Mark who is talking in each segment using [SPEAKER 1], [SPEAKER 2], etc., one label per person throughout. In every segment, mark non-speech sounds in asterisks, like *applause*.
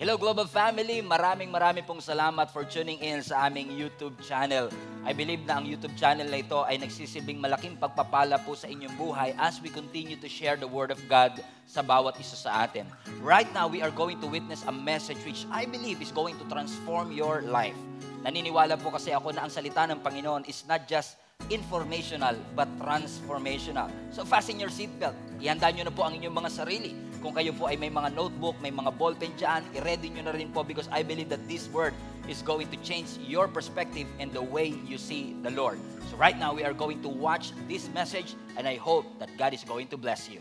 [SPEAKER 1] Hello Global Family, maraming maraming pong salamat for tuning in sa aming YouTube channel. I believe na ang YouTube channel na ito ay nagsisilbing malaking pagpapala po sa inyong buhay as we continue to share the Word of God sa bawat isa sa atin. Right now, we are going to witness a message which I believe is going to transform your life. Naniniwala po kasi ako na ang salita ng Panginoon is not just informational but transformational. So fasten your seatbelt. Ihanda nyo na po ang inyong mga sarili kung kayo po ay may mga notebook, may mga ballpen dyan, i-ready nyo na rin po because I believe that this word is going to change your perspective and the way you see the Lord. So right now, we are going to watch this message and I hope that God is going to bless you.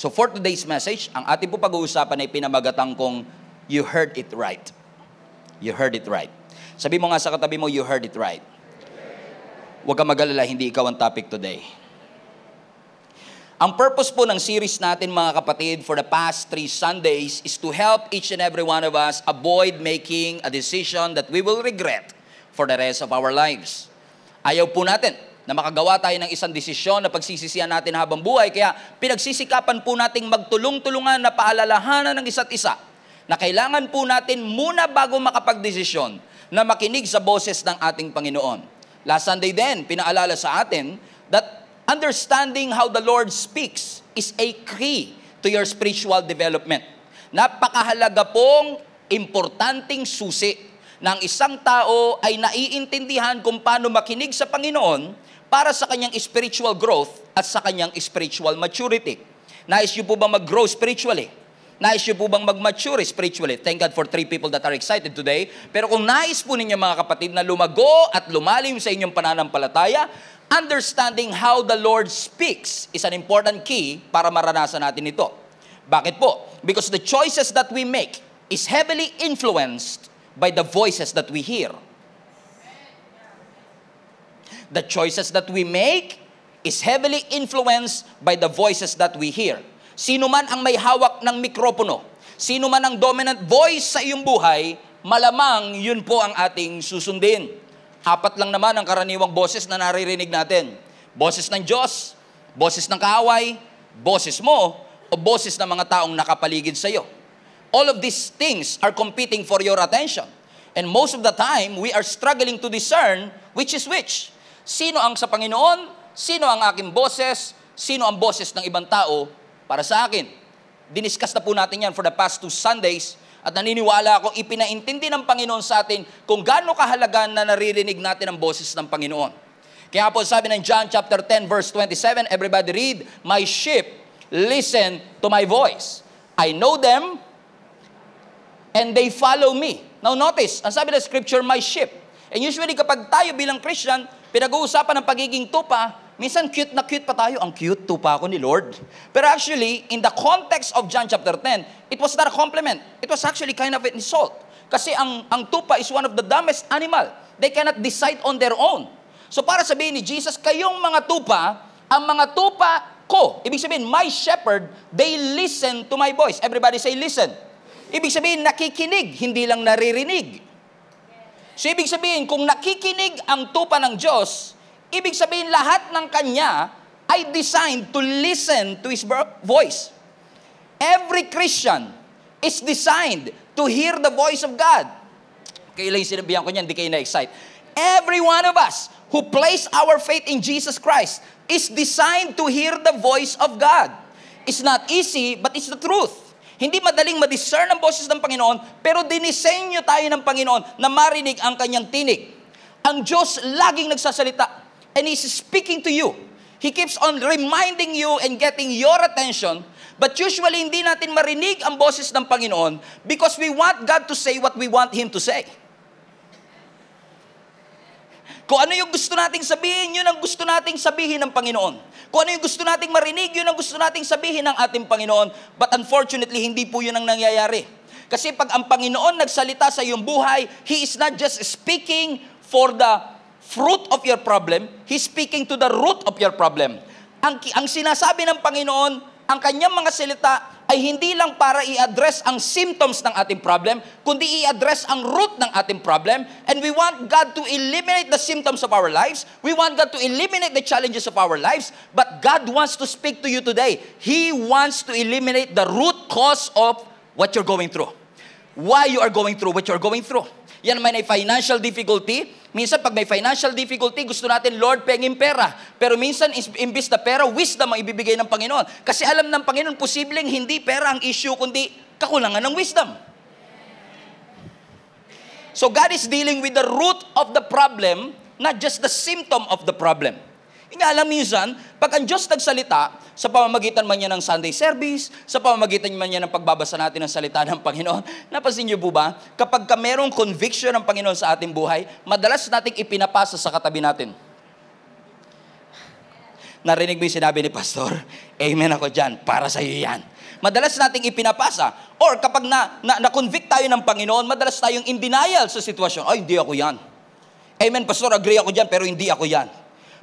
[SPEAKER 1] So for today's message, ang ating po pag-uusapan ay pinamagatang kong You Heard It Right. You Heard It Right. Sabi mo nga sa katabi mo, You Heard It Right. Huwag ka magalala, hindi ikaw ang topic today. Ang purpose po ng series natin mga kapatid for the past three Sundays is to help each and every one of us avoid making a decision that we will regret for the rest of our lives. Ayaw po natin na makagawa tayo ng isang desisyon na pagsisisihan natin habang buhay, kaya pinagsisikapan po nating magtulong-tulungan na paalalahanan ng isa't isa na kailangan po natin muna bago makapagdesisyon na makinig sa boses ng ating Panginoon. Last Sunday din, pinaalala sa atin that Understanding how the Lord speaks is a key to your spiritual development. Napakahalaga pong importanteng susi ng isang tao ay naiintindihan kung paano makinig sa Panginoon para sa kanyang spiritual growth at sa kanyang spiritual maturity. Nais niyo po ba mag-grow spiritually? Nais niyo po bang mag-mature spiritually? Thank God for three people that are excited today. Pero kung nais po ninyo mga kapatid na lumago at lumalim sa inyong pananampalataya, understanding how the Lord speaks is an important key para maranasan natin ito. Bakit po? Because the choices that we make is heavily influenced by the voices that we hear. The choices that we make is heavily influenced by the voices that we hear. Sino man ang may hawak ng mikropono, sino man ang dominant voice sa iyong buhay, malamang yun po ang ating susundin. Apat lang naman ang karaniwang boses na naririnig natin. Boses ng Diyos, boses ng kaaway, boses mo, o boses ng mga taong nakapaligid sa iyo. All of these things are competing for your attention. And most of the time, we are struggling to discern which is which. Sino ang sa Panginoon? Sino ang aking boses? Sino ang boses ng ibang tao para sa akin. Diniscuss na po natin yan for the past two Sundays at naniniwala ako ipinaintindi ng Panginoon sa atin kung gaano kahalaga na naririnig natin ang boses ng Panginoon. Kaya po sabi ng John chapter 10 verse 27, everybody read, My sheep listen to my voice. I know them and they follow me. Now notice, ang sabi ng scripture, my sheep. And usually kapag tayo bilang Christian, pinag-uusapan ng pagiging tupa, Minsan cute na cute pa tayo. Ang cute to pa ako ni Lord. Pero actually, in the context of John chapter 10, it was not a compliment. It was actually kind of an insult. Kasi ang, ang tupa is one of the dumbest animal. They cannot decide on their own. So para sabihin ni Jesus, kayong mga tupa, ang mga tupa ko, ibig sabihin, my shepherd, they listen to my voice. Everybody say listen. Ibig sabihin, nakikinig, hindi lang naririnig. So ibig sabihin, kung nakikinig ang tupa ng Diyos, Ibig sabihin, lahat ng kanya ay designed to listen to His voice. Every Christian is designed to hear the voice of God. Kailan yung sinabihan ko niyan, hindi kayo na-excite. Every one of us who place our faith in Jesus Christ is designed to hear the voice of God. It's not easy, but it's the truth. Hindi madaling madiscern ang boses ng Panginoon, pero dinisenyo tayo ng Panginoon na marinig ang kanyang tinig. Ang Diyos laging nagsasalita and He's speaking to you. He keeps on reminding you and getting your attention. But usually, hindi natin marinig ang boses ng Panginoon because we want God to say what we want Him to say. Kung ano yung gusto nating sabihin, yun ang gusto nating sabihin ng Panginoon. Kung ano yung gusto nating marinig, yun ang gusto nating sabihin ng ating Panginoon. But unfortunately, hindi po yun ang nangyayari. Kasi pag ang Panginoon nagsalita sa iyong buhay, He is not just speaking for the fruit of your problem, He's speaking to the root of your problem. Ang, ang sinasabi ng Panginoon, ang kanyang mga salita ay hindi lang para i-address ang symptoms ng ating problem, kundi i-address ang root ng ating problem. And we want God to eliminate the symptoms of our lives. We want God to eliminate the challenges of our lives. But God wants to speak to you today. He wants to eliminate the root cause of what you're going through. Why you are going through what you're going through. Yan may ay financial difficulty. Minsan pag may financial difficulty, gusto natin, Lord, pengin pera. Pero minsan, imbis na pera, wisdom ang ibibigay ng Panginoon. Kasi alam ng Panginoon, posibleng hindi pera ang issue, kundi kakulangan ng wisdom. So God is dealing with the root of the problem, not just the symptom of the problem. Nga alam minsan, pag ang Diyos nagsalita, sa pamamagitan man niya ng Sunday service, sa pamamagitan man niya ng pagbabasa natin ng salita ng Panginoon, *laughs* napansin niyo po ba, kapag ka merong conviction ng Panginoon sa ating buhay, madalas nating ipinapasa sa katabi natin. Narinig mo yung sinabi ni Pastor, *laughs* Amen ako dyan, para sa iyo yan. Madalas nating ipinapasa. Or kapag na, na, na-convict tayo ng Panginoon, madalas tayong in denial sa sitwasyon. Ay, hindi ako yan. Amen, Pastor, agree ako dyan, pero hindi ako yan.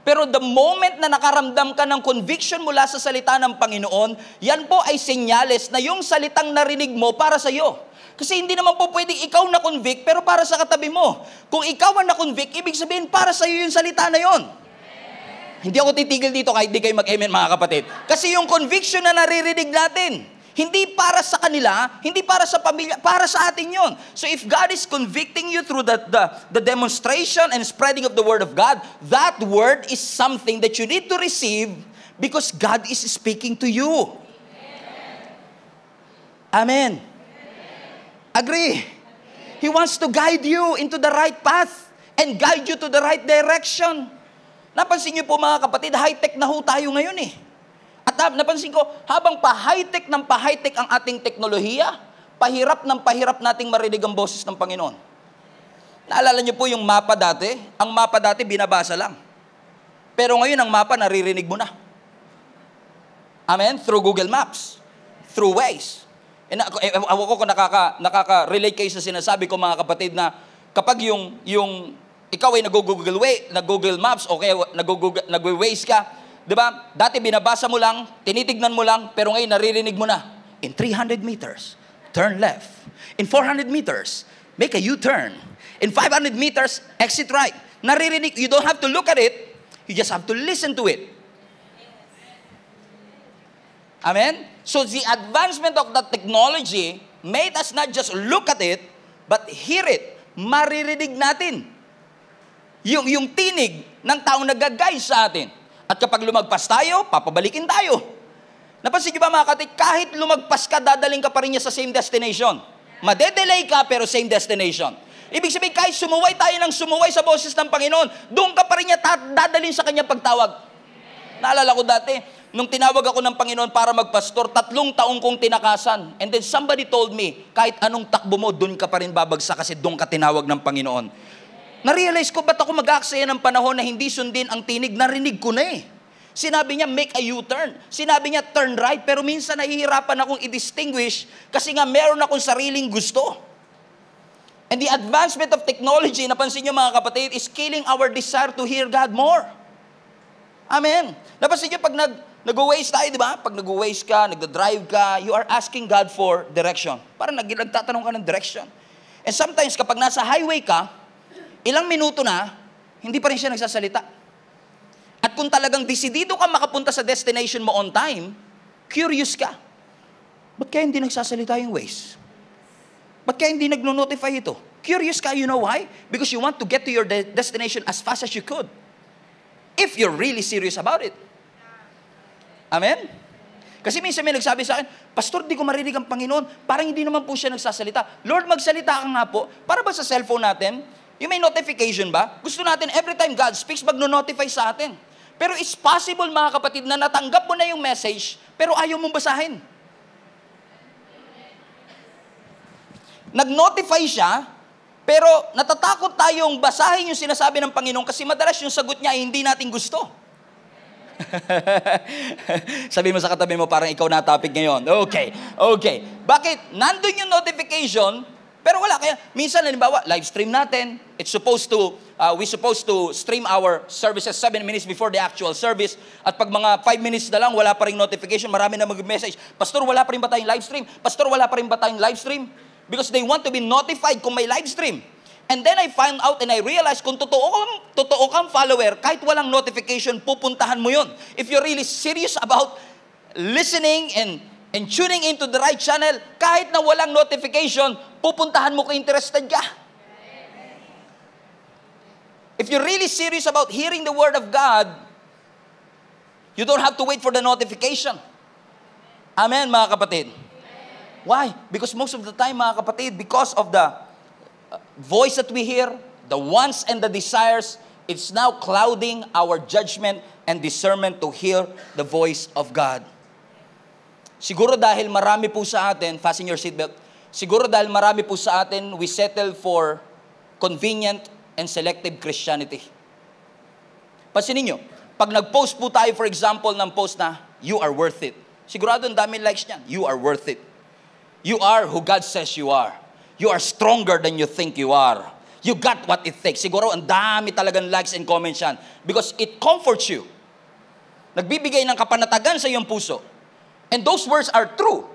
[SPEAKER 1] Pero the moment na nakaramdam ka ng conviction mula sa salita ng Panginoon, yan po ay senyales na yung salitang narinig mo para sa iyo. Kasi hindi naman po pwedeng ikaw na convict pero para sa katabi mo. Kung ikaw ang na convict, ibig sabihin para sa iyo yung salita na yon. Hindi ako titigil dito kahit di kayo mag-amen mga kapatid. Kasi yung conviction na naririnig natin, hindi para sa kanila, hindi para sa pamilya, para sa atin yon. So if God is convicting you through the, the, the demonstration and spreading of the Word of God, that Word is something that you need to receive because God is speaking to you. Amen. Amen. Agree. He wants to guide you into the right path and guide you to the right direction. Napansin niyo po mga kapatid, high-tech na ho tayo ngayon eh. At napansin ko, habang pa-high-tech ng pa-high-tech ang ating teknolohiya, pahirap ng pahirap nating marinig ang boses ng Panginoon. Naalala niyo po yung mapa dati? Ang mapa dati binabasa lang. Pero ngayon ang mapa naririnig mo na. Amen? Through Google Maps. Through Waze. Eh, And ako, eh, eh, ako ko nakaka, nakaka-relate kayo sa sinasabi ko mga kapatid na kapag yung, yung ikaw ay nag-Google, way, nag-Google Maps o nag-Google, nag-Waze ka, 'Di ba? Dati binabasa mo lang, tinitignan mo lang, pero ngayon naririnig mo na. In 300 meters, turn left. In 400 meters, make a U-turn. In 500 meters, exit right. Naririnig, you don't have to look at it. You just have to listen to it. Amen? So the advancement of that technology made us not just look at it, but hear it. Maririnig natin. Yung, yung tinig ng taong nagagay sa atin. At kapag lumagpas tayo, papabalikin tayo. Napansin niyo ba mga katik, kahit lumagpas ka, dadaling ka pa rin niya sa same destination. Madedelay ka, pero same destination. Ibig sabihin, kahit sumuway tayo ng sumuway sa boses ng Panginoon, doon ka pa rin niya dadalin sa kanyang pagtawag. Naalala ko dati, nung tinawag ako ng Panginoon para magpastor, tatlong taong kong tinakasan. And then somebody told me, kahit anong takbo mo, doon ka pa rin babagsak kasi doon ka tinawag ng Panginoon. Na-realize ko, ba't ako mag-aaksaya ng panahon na hindi sundin ang tinig? Narinig ko na eh. Sinabi niya, make a U-turn. Sinabi niya, turn right. Pero minsan nahihirapan akong i-distinguish kasi nga meron akong sariling gusto. And the advancement of technology, napansin niyo mga kapatid, is killing our desire to hear God more. Amen. Napansin niyo pag nag, nag-waste tayo, di ba? Pag nag-waste ka, nagda-drive ka, you are asking God for direction. Parang nagtatanong ka ng direction. And sometimes kapag nasa highway ka, Ilang minuto na, hindi pa rin siya nagsasalita. At kung talagang desidido ka makapunta sa destination mo on time, curious ka. Ba't kaya hindi nagsasalita yung ways? Ba't kaya hindi nagno-notify ito? Curious ka, you know why? Because you want to get to your de- destination as fast as you could. If you're really serious about it. Amen? Kasi minsan may nagsabi sa akin, Pastor, di ko marinig ang Panginoon. Parang hindi naman po siya nagsasalita. Lord, magsalita ka nga po. Para ba sa cellphone natin, yung may notification ba? Gusto natin every time God speaks, mag notify sa atin. Pero it's possible, mga kapatid, na natanggap mo na yung message, pero ayaw mong basahin. Nag-notify siya, pero natatakot tayong basahin yung sinasabi ng Panginoon kasi madalas yung sagot niya ay hindi natin gusto. *laughs* Sabi mo sa katabi mo, parang ikaw na topic ngayon. Okay, okay. Bakit? Nandun yung notification, pero wala. Kaya minsan, halimbawa, live stream natin. It's supposed to, uh, we supposed to stream our services 7 minutes before the actual service. At pag mga 5 minutes na lang, wala pa rin notification, marami na mag-message. Pastor, wala pa rin ba tayong live stream? Pastor, wala pa rin ba tayong live stream? Because they want to be notified kung may live stream. And then I find out and I realize kung totoo kang, totoo kang follower, kahit walang notification, pupuntahan mo yun. If you're really serious about listening and and tuning into the right channel, kahit na walang notification, pupuntahan mo kung interested ka. If you're really serious about hearing the Word of God, you don't have to wait for the notification. Amen, mga kapatid. Why? Because most of the time, mga kapatid, because of the uh, voice that we hear, the wants and the desires, it's now clouding our judgment and discernment to hear the voice of God. Siguro dahil marami po sa atin, fasten your seatbelt, siguro dahil marami po sa atin, we settle for convenient and selective Christianity. Pansinin nyo, pag nag-post po tayo, for example, ng post na, you are worth it. Sigurado ang daming likes niyan, you are worth it. You are who God says you are. You are stronger than you think you are. You got what it takes. Siguro ang dami talagang likes and comments yan because it comforts you. Nagbibigay ng kapanatagan sa iyong puso And those words are true.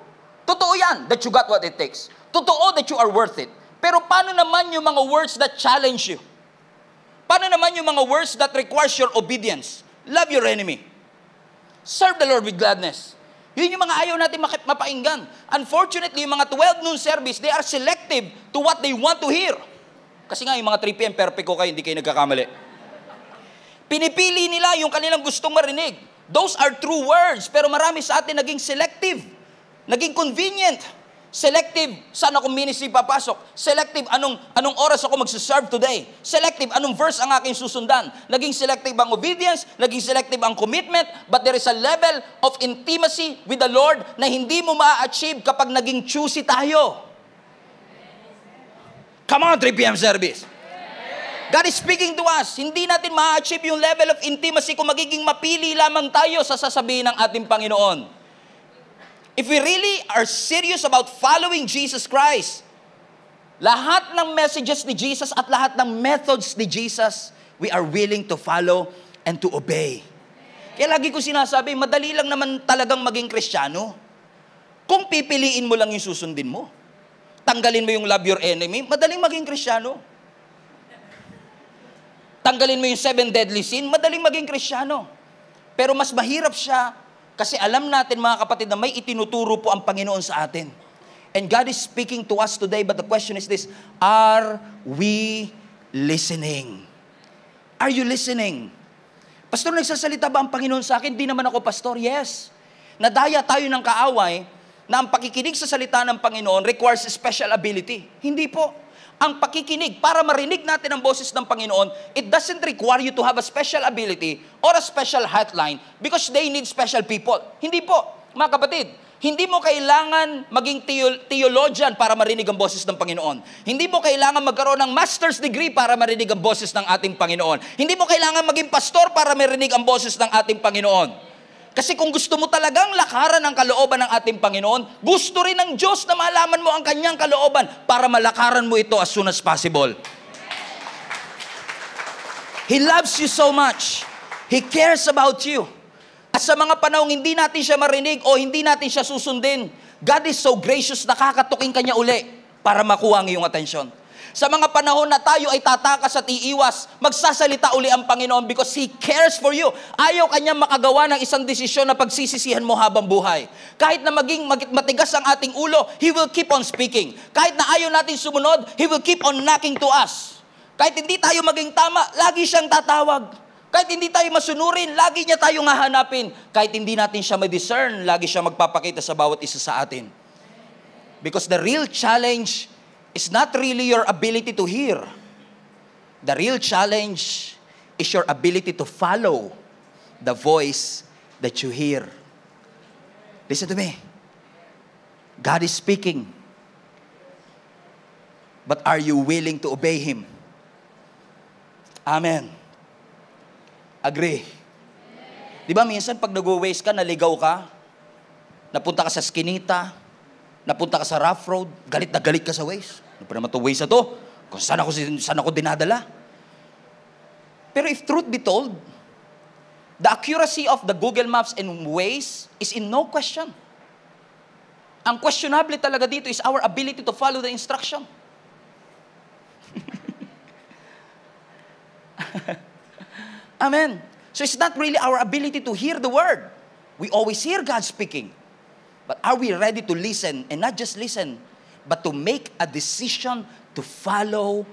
[SPEAKER 1] Totoo yan, that you got what it takes. Totoo that you are worth it. Pero paano naman yung mga words that challenge you? Paano naman yung mga words that requires your obedience? Love your enemy. Serve the Lord with gladness. Yun yung mga ayaw natin mapakinggan. Unfortunately, yung mga 12 noon service, they are selective to what they want to hear. Kasi nga, yung mga 3 p.m. perfect ko kayo, hindi kayo nagkakamali. Pinipili nila yung kanilang gustong marinig. Those are true words, pero marami sa atin naging selective, naging convenient. Selective, saan ako ministry papasok? Selective, anong, anong oras ako magsiserve today? Selective, anong verse ang aking susundan? Naging selective ang obedience, naging selective ang commitment, but there is a level of intimacy with the Lord na hindi mo ma-achieve kapag naging choosy tayo. Come on, 3 p.m. service. God is speaking to us. Hindi natin ma-achieve yung level of intimacy kung magiging mapili lamang tayo sa sasabihin ng ating Panginoon. If we really are serious about following Jesus Christ, lahat ng messages ni Jesus at lahat ng methods ni Jesus, we are willing to follow and to obey. Kaya lagi ko sinasabi, madali lang naman talagang maging kristyano. Kung pipiliin mo lang yung susundin mo, tanggalin mo yung love your enemy, madaling maging kristyano tanggalin mo yung seven deadly sin, madaling maging krisyano. Pero mas mahirap siya kasi alam natin mga kapatid na may itinuturo po ang Panginoon sa atin. And God is speaking to us today, but the question is this, are we listening? Are you listening? Pastor, nagsasalita ba ang Panginoon sa akin? Di naman ako, Pastor. Yes. Nadaya tayo ng kaaway na ang pakikinig sa salita ng Panginoon requires special ability. Hindi po ang pakikinig para marinig natin ang boses ng Panginoon, it doesn't require you to have a special ability or a special hotline because they need special people. Hindi po, mga kapatid. Hindi mo kailangan maging theologian para marinig ang boses ng Panginoon. Hindi mo kailangan magkaroon ng master's degree para marinig ang boses ng ating Panginoon. Hindi mo kailangan maging pastor para marinig ang boses ng ating Panginoon. Kasi kung gusto mo talagang lakaran ang kalooban ng ating Panginoon, gusto rin ng Diyos na malaman mo ang kanyang kalooban para malakaran mo ito as soon as possible. He loves you so much. He cares about you. At sa mga panahong hindi natin siya marinig o hindi natin siya susundin, God is so gracious, nakakatuking kanya uli para makuha ang iyong atensyon. Sa mga panahon na tayo ay tatakas at iiwas, magsasalita uli ang Panginoon because He cares for you. Ayaw kanya makagawa ng isang desisyon na pagsisisihan mo habang buhay. Kahit na maging matigas ang ating ulo, He will keep on speaking. Kahit na ayaw natin sumunod, He will keep on knocking to us. Kahit hindi tayo maging tama, lagi siyang tatawag. Kahit hindi tayo masunurin, lagi niya tayong hahanapin. Kahit hindi natin siya ma-discern, lagi siya magpapakita sa bawat isa sa atin. Because the real challenge is not really your ability to hear. The real challenge is your ability to follow the voice that you hear. Listen to me. God is speaking. But are you willing to obey Him? Amen. Agree. Di ba minsan pag nag-waste ka, naligaw ka, napunta ka sa skinita, napunta ka sa rough road, galit na galit ka sa ways. Ano pa naman to ways na to? Kung saan ako, saan ako dinadala? Pero if truth be told, the accuracy of the Google Maps and ways is in no question. Ang questionable talaga dito is our ability to follow the instruction. *laughs* Amen. So it's not really our ability to hear the word. We always hear God speaking. But are we ready to listen? And not just listen, but to make a decision to follow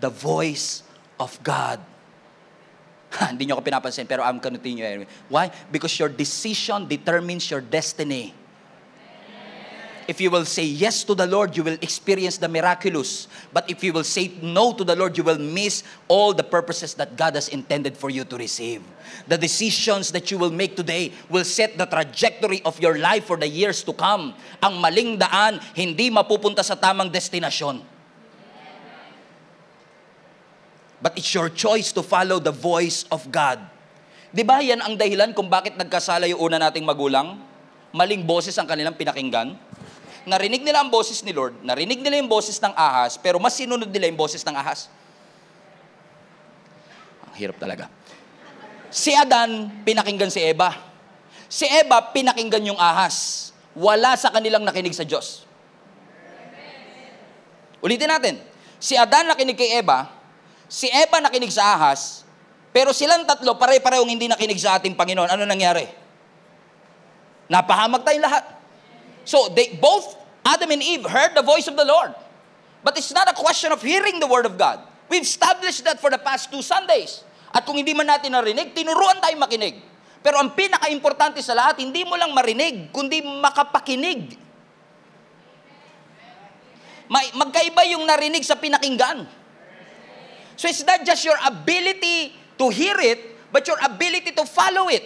[SPEAKER 1] the voice of God. *laughs* hindi nyo ako pinapansin, pero I'm continuing. Why? Because your decision determines your destiny. If you will say yes to the Lord, you will experience the miraculous. But if you will say no to the Lord, you will miss all the purposes that God has intended for you to receive. The decisions that you will make today will set the trajectory of your life for the years to come. Ang maling daan, hindi mapupunta sa tamang destinasyon. But it's your choice to follow the voice of God. Di ba yan ang dahilan kung bakit nagkasala yung una nating magulang? Maling boses ang kanilang pinakinggan? narinig nila ang boses ni Lord, narinig nila yung boses ng ahas, pero mas sinunod nila yung boses ng ahas. Ang hirap talaga. Si Adan, pinakinggan si Eva. Si Eva, pinakinggan yung ahas. Wala sa kanilang nakinig sa Diyos. Ulitin natin. Si Adan nakinig kay Eva, si Eva nakinig sa ahas, pero silang tatlo, pare-parehong hindi nakinig sa ating Panginoon. Ano nangyari? Napahamag tayong lahat. So they both Adam and Eve heard the voice of the Lord. But it's not a question of hearing the word of God. We've established that for the past two Sundays. At kung hindi man natin narinig, tinuruan tayong makinig. Pero ang pinaka-importante sa lahat, hindi mo lang marinig, kundi makapakinig. May, magkaiba yung narinig sa pinakinggan. So it's not just your ability to hear it, but your ability to follow it.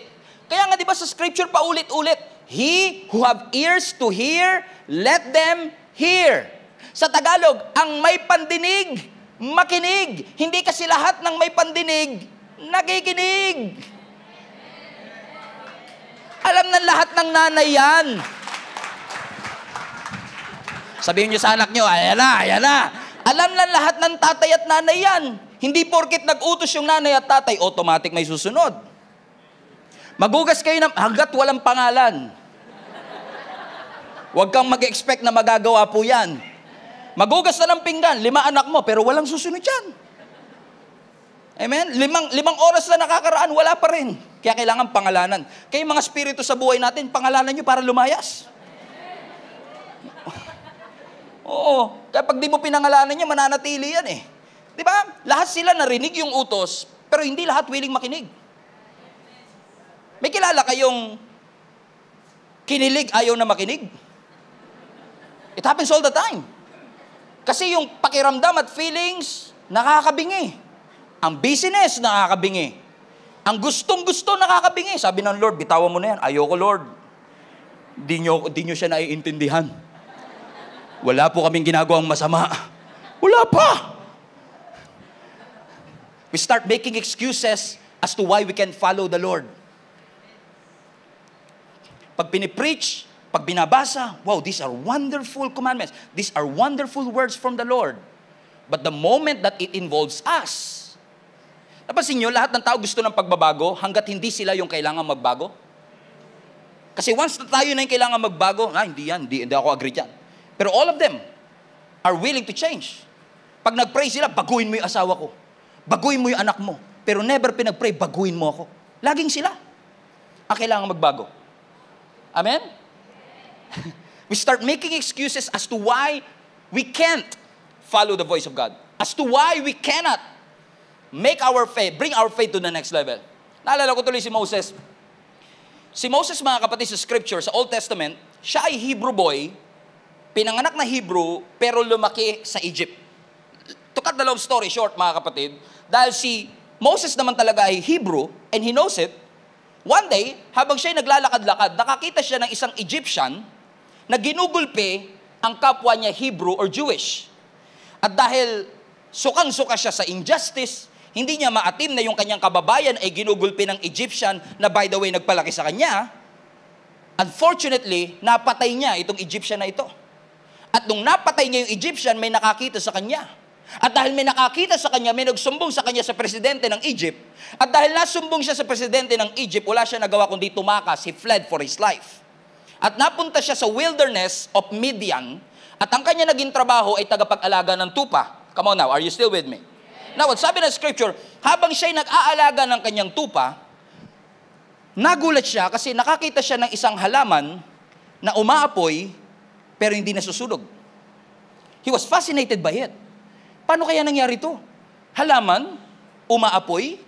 [SPEAKER 1] Kaya nga, di ba sa scripture, paulit-ulit, He who have ears to hear, let them hear. Sa Tagalog, ang may pandinig, makinig. Hindi kasi lahat ng may pandinig, nagiginig. Alam ng lahat ng nanay yan. Sabihin niyo sa anak niyo, ayan na, ayan na. Alam ng lahat ng tatay at nanay yan. Hindi porkit nag-utos yung nanay at tatay, automatic may susunod. Magugas kayo ng, hanggat walang pangalan. Huwag kang mag-expect na magagawa po yan. Magugas na ng pinggan, lima anak mo, pero walang susunod yan. Amen? Limang, limang oras na nakakaraan, wala pa rin. Kaya kailangan pangalanan. Kaya mga spirito sa buhay natin, pangalanan nyo para lumayas. *laughs* Oo. Kaya pag di mo pinangalanan niya, mananatili yan eh. Di ba? Lahat sila narinig yung utos, pero hindi lahat willing makinig. May kilala kayong kinilig, ayaw na makinig? It happens all the time. Kasi yung pakiramdam at feelings, nakakabingi. Ang business, nakakabingi. Ang gustong-gusto, nakakabingi. Sabi ng Lord, bitawan mo na yan. Ayoko, Lord. Di nyo, di nyo siya naiintindihan. Wala po kaming ginagawang masama. Wala pa! We start making excuses as to why we can follow the Lord. Pag pinipreach, pag binabasa, wow, these are wonderful commandments. These are wonderful words from the Lord. But the moment that it involves us, napansin nyo, lahat ng tao gusto ng pagbabago hanggat hindi sila yung kailangan magbago. Kasi once na tayo na yung kailangan magbago, ah, hindi yan, hindi, hindi ako agree dyan. Pero all of them are willing to change. Pag nag-pray sila, baguhin mo yung asawa ko. Baguhin mo yung anak mo. Pero never pinag-pray, baguhin mo ako. Laging sila ang kailangan magbago. Amen? *laughs* we start making excuses as to why we can't follow the voice of God, as to why we cannot make our faith, bring our faith to the next level. Naalala ko tuloy si Moses. Si Moses, mga kapatid, sa Scripture, sa Old Testament, siya ay Hebrew boy, pinanganak na Hebrew, pero lumaki sa Egypt. To cut the long story short, mga kapatid, dahil si Moses naman talaga ay Hebrew, and he knows it, one day, habang siya'y naglalakad-lakad, nakakita siya ng isang Egyptian na ginugulpe ang kapwa niya Hebrew or Jewish. At dahil sukang-suka siya sa injustice, hindi niya maatim na yung kanyang kababayan ay ginugulpi ng Egyptian na by the way nagpalaki sa kanya, unfortunately, napatay niya itong Egyptian na ito. At nung napatay niya yung Egyptian, may nakakita sa kanya. At dahil may nakakita sa kanya, may nagsumbong sa kanya sa presidente ng Egypt. At dahil nasumbong siya sa presidente ng Egypt, wala siya nagawa kundi tumakas, he fled for his life. At napunta siya sa wilderness of Midian at ang kanya naging trabaho ay tagapag-alaga ng tupa. Come on now, are you still with me? Now, sabi ng scripture, habang siya'y nag-aalaga ng kanyang tupa, nagulat siya kasi nakakita siya ng isang halaman na umaapoy pero hindi nasusunog. He was fascinated by it. Paano kaya nangyari to? Halaman, umaapoy,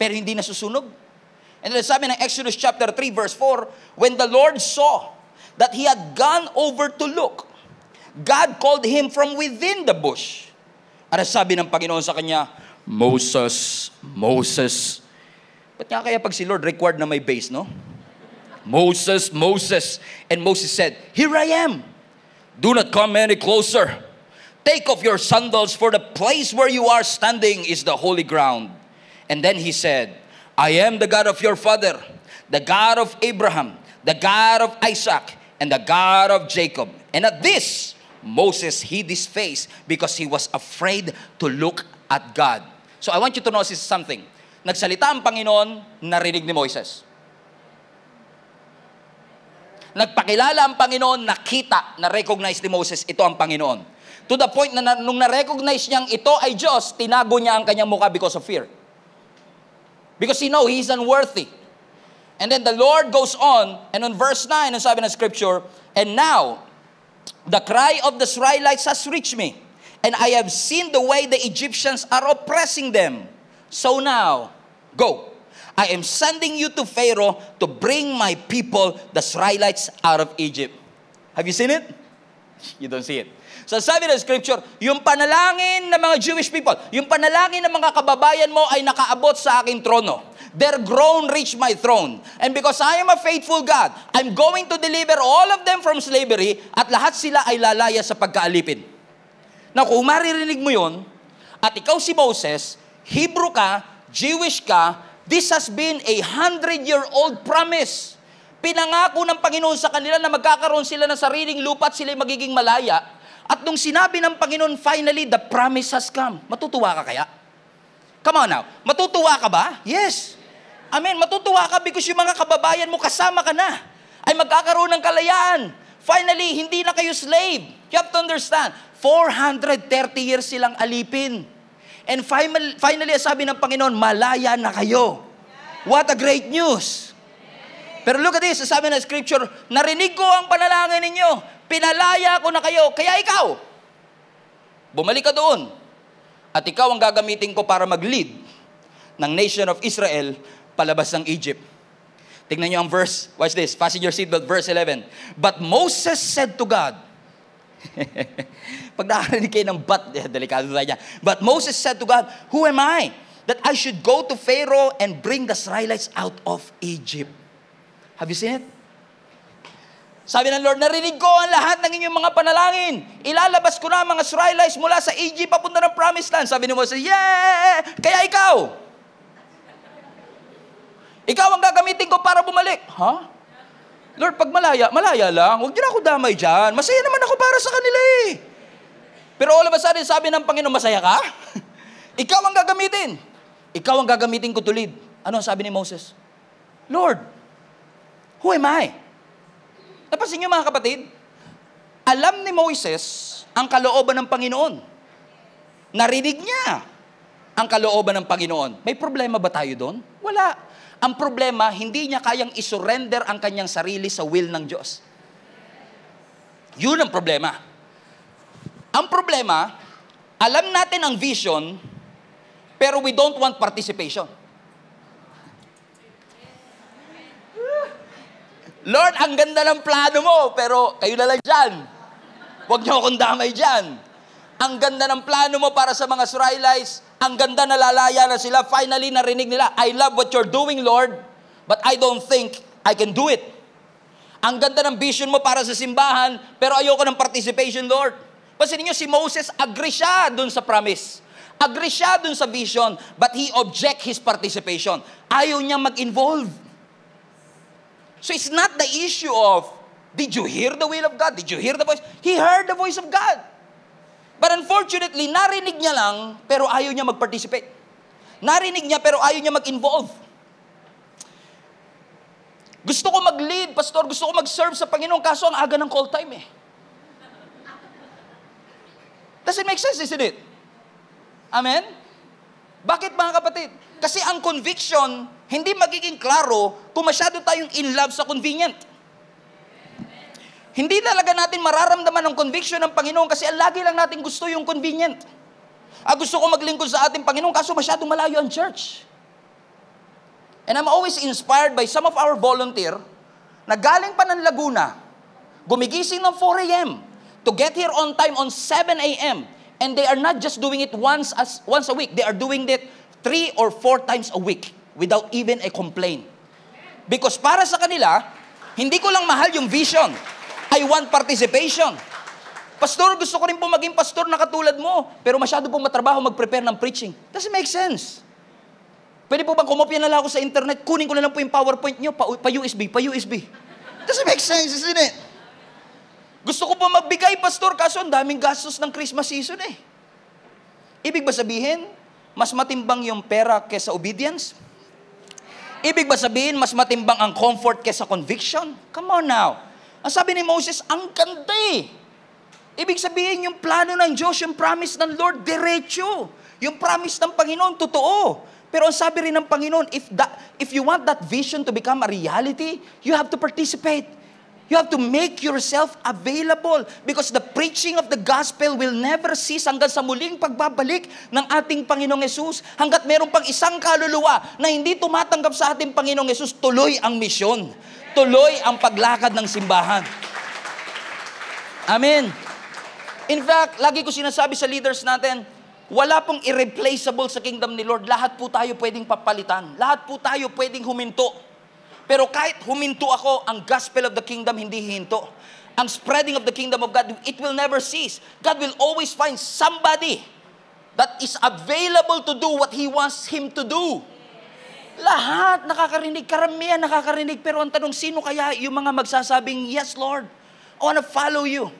[SPEAKER 1] pero hindi nasusunog. And then sabi ng Exodus chapter 3 verse 4, When the Lord saw that he had gone over to look. God called him from within the bush. Ano sabi ng Panginoon sa kanya? Moses, Moses. Ba't nga kaya pag si Lord required na may base, no? Moses, Moses. And Moses said, Here I am. Do not come any closer. Take off your sandals, for the place where you are standing is the holy ground. And then he said, I am the God of your father, the God of Abraham, the God of Isaac, and the God of Jacob. And at this, Moses hid his face because he was afraid to look at God. So I want you to notice something. Nagsalita ang Panginoon, narinig ni Moises. Nagpakilala ang Panginoon, nakita, na-recognize ni Moses, ito ang Panginoon. To the point na, na nung na-recognize niyang ito ay Diyos, tinago niya ang kanyang muka because of fear. Because he know he's unworthy. And then the Lord goes on, and on verse 9, ang sabi ng scripture, And now, the cry of the Israelites has reached me, and I have seen the way the Egyptians are oppressing them. So now, go. I am sending you to Pharaoh to bring my people, the Israelites, out of Egypt. Have you seen it? *laughs* You don't see it. So sabi ng scripture, yung panalangin ng mga Jewish people, yung panalangin ng mga kababayan mo ay nakaabot sa aking trono. Their groan reach my throne. And because I am a faithful God, I'm going to deliver all of them from slavery at lahat sila ay lalaya sa pagkaalipin. Now, kung maririnig mo yon at ikaw si Moses, Hebrew ka, Jewish ka, this has been a hundred-year-old promise. Pinangako ng Panginoon sa kanila na magkakaroon sila ng sariling lupa at sila'y magiging malaya. At nung sinabi ng Panginoon, finally, the promise has come. Matutuwa ka kaya? Come on now. Matutuwa ka ba? Yes. Amen. Matutuwa ka because yung mga kababayan mo kasama ka na ay magkakaroon ng kalayaan. Finally, hindi na kayo slave. You have to understand, 430 years silang alipin. And finally, finally sabi ng Panginoon, malaya na kayo. What a great news! Pero look at this, sabi ng scripture, narinig ko ang panalangin ninyo, pinalaya ko na kayo, kaya ikaw, bumalik ka doon, at ikaw ang gagamitin ko para mag-lead ng nation of Israel palabas ng Egypt. Tingnan niyo ang verse. Watch this. Fasten your seatbelt. Verse 11. But Moses said to God, *laughs* Pag nakarinig kayo ng but, *laughs* delikado tayo niya. But Moses said to God, Who am I that I should go to Pharaoh and bring the Israelites out of Egypt? Have you seen it? Sabi ng Lord, narinig ko ang lahat ng inyong mga panalangin. Ilalabas ko na ang mga Israelites mula sa Egypt papunta ng Promised Land. Sabi ni Moses, yeah! Kaya ikaw, ikaw ang gagamitin ko para bumalik. Ha? Huh? Lord, pag malaya, malaya lang. Huwag niyo na ako damay dyan. Masaya naman ako para sa kanila eh. Pero all of a sudden, sabi ng Panginoon, masaya ka? *laughs* Ikaw ang gagamitin. Ikaw ang gagamitin ko tulid. Ano ang sabi ni Moses? Lord, who am I? Napansin niyo mga kapatid, alam ni Moses ang kalooban ng Panginoon. Narinig niya ang kalooban ng Panginoon. May problema ba tayo doon? Wala. Ang problema, hindi niya kayang isurrender ang kanyang sarili sa will ng Diyos. Yun ang problema. Ang problema, alam natin ang vision, pero we don't want participation. Lord, ang ganda ng plano mo, pero kayo na lang dyan. Huwag niyo akong damay dyan. Ang ganda ng plano mo para sa mga Israelites. Ang ganda na lalaya na sila. Finally, narinig nila, I love what you're doing, Lord, but I don't think I can do it. Ang ganda ng vision mo para sa simbahan, pero ayoko ng participation, Lord. Pansin niyo si Moses, agree siya dun sa promise. Agree siya dun sa vision, but he object his participation. Ayaw niya mag-involve. So it's not the issue of, did you hear the will of God? Did you hear the voice? He heard the voice of God. But unfortunately, narinig niya lang, pero ayaw niya mag-participate. Narinig niya, pero ayaw niya mag-involve. Gusto ko mag-lead, pastor. Gusto ko mag-serve sa Panginoon. Kaso ang aga ng call time eh. Does it make sense, isn't it? Amen? Bakit mga kapatid? Kasi ang conviction, hindi magiging klaro kung masyado tayong in love sa convenient. Hindi talaga natin mararamdaman ang conviction ng Panginoon kasi lagi lang natin gusto yung convenient. Ah, gusto ko maglingkod sa ating Panginoon kaso masyadong malayo ang church. And I'm always inspired by some of our volunteer na galing pa ng Laguna, gumigising ng 4 a.m. to get here on time on 7 a.m. And they are not just doing it once as once a week. They are doing it three or four times a week without even a complaint. Because para sa kanila, hindi ko lang mahal yung vision. I want participation. Pastor, gusto ko rin po maging pastor na katulad mo, pero masyado pong matrabaho mag-prepare ng preaching. Doesn't make sense. Pwede po bang kumopya na lang ako sa internet, kunin ko na lang po yung PowerPoint nyo, pa-USB, pa pa-USB. Doesn't make sense, isn't it? Gusto ko po magbigay, pastor, kaso ang daming gastos ng Christmas season eh. Ibig ba sabihin, mas matimbang yung pera kesa obedience? Ibig ba sabihin, mas matimbang ang comfort kesa conviction? Come on now. Ang sabi ni Moses, ang ganda eh. Ibig sabihin, yung plano ng Diyos, yung promise ng Lord, diretsyo. Yung promise ng Panginoon, totoo. Pero ang sabi rin ng Panginoon, if, that, if you want that vision to become a reality, you have to participate. You have to make yourself available because the preaching of the gospel will never cease hanggang sa muling pagbabalik ng ating Panginoong Yesus. Hanggat meron pang isang kaluluwa na hindi tumatanggap sa ating Panginoong Yesus, tuloy ang misyon tuloy ang paglakad ng simbahan. Amen. In fact, lagi ko sinasabi sa leaders natin, wala pong irreplaceable sa kingdom ni Lord. Lahat po tayo pwedeng papalitan. Lahat po tayo pwedeng huminto. Pero kahit huminto ako, ang gospel of the kingdom hindi hinto. Ang spreading of the kingdom of God, it will never cease. God will always find somebody that is available to do what He wants Him to do. Lahat nakakarinig, karamihan nakakarinig. Pero ang tanong, sino kaya yung mga magsasabing, Yes, Lord, I want to follow you.